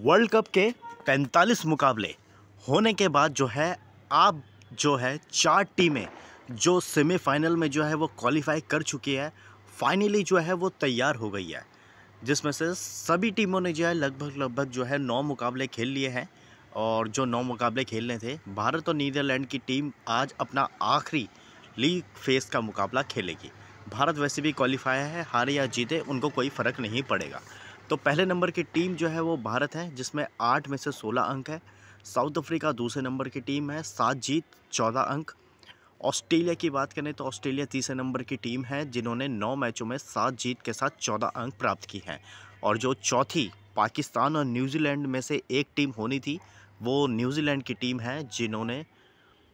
world cup के 45 मुकाबले होने के बाद जो है आप जो है चार टीमें जो सेमीफाइनल में जो है वो क्वालिफाई कर चुकी है फाइनली जो है वो तैयार हो गई है जिसमें से सभी टीमों ने जो है लगभग लगभग जो है नौ मुकाबले खेल लिए हैं और जो नौ मुकाबले खेलने थे भारत और नीदरलैंड की टीम आज अपना आखिरी लीग फेस का मुकाबला खेलेगी भारत वैसे भी क्वालिफाई है हारे या जीते उनको कोई फ़र्क नहीं पड़ेगा तो पहले नंबर की टीम जो है वो भारत है जिसमें आठ में से सोलह अंक है साउथ अफ्रीका दूसरे नंबर की टीम है सात जीत चौदह अंक ऑस्ट्रेलिया की बात करें तो ऑस्ट्रेलिया तीसरे नंबर की टीम है जिन्होंने नौ मैचों में सात जीत के साथ चौदह अंक प्राप्त की हैं और जो चौथी पाकिस्तान और न्यूजीलैंड में से एक टीम होनी थी वो न्यूजीलैंड की टीम है जिन्होंने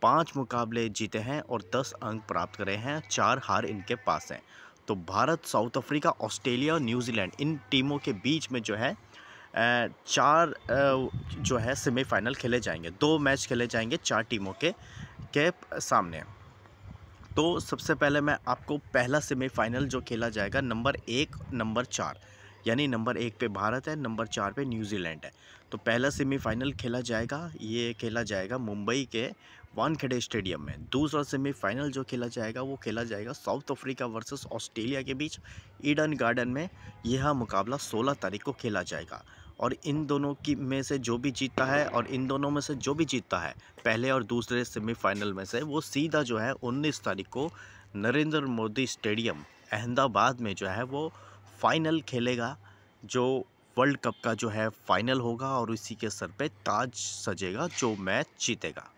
पाँच मुकाबले जीते हैं और दस अंक प्राप्त करे हैं चार हार इनके पास हैं तो भारत साउथ अफ्रीका ऑस्ट्रेलिया और न्यूजीलैंड इन टीमों के बीच में जो है चार जो है सेमीफाइनल खेले जाएंगे दो मैच खेले जाएंगे चार टीमों के के सामने तो सबसे पहले मैं आपको पहला सेमीफाइनल जो खेला जाएगा नंबर एक नंबर चार यानी नंबर एक पे भारत है नंबर चार पे न्यूजीलैंड है तो पहला सेमीफाइनल खेला जाएगा ये खेला जाएगा मुंबई के वानखेड़े स्टेडियम में दूसरा सेमीफाइनल जो खेला जाएगा वो खेला जाएगा साउथ अफ्रीका वर्सेस ऑस्ट्रेलिया के बीच ईडन गार्डन में यह मुकाबला 16 तारीख को खेला जाएगा और इन दोनों की में से जो भी जीतता है और इन दोनों में से जो भी जीतता है पहले और दूसरे सेमीफाइनल में से वो सीधा जो है उन्नीस तारीख को नरेंद्र मोदी स्टेडियम अहमदाबाद में जो है वो फाइनल खेलेगा जो वर्ल्ड कप का जो है फाइनल होगा और इसी के सर पे ताज सजेगा जो मैच जीतेगा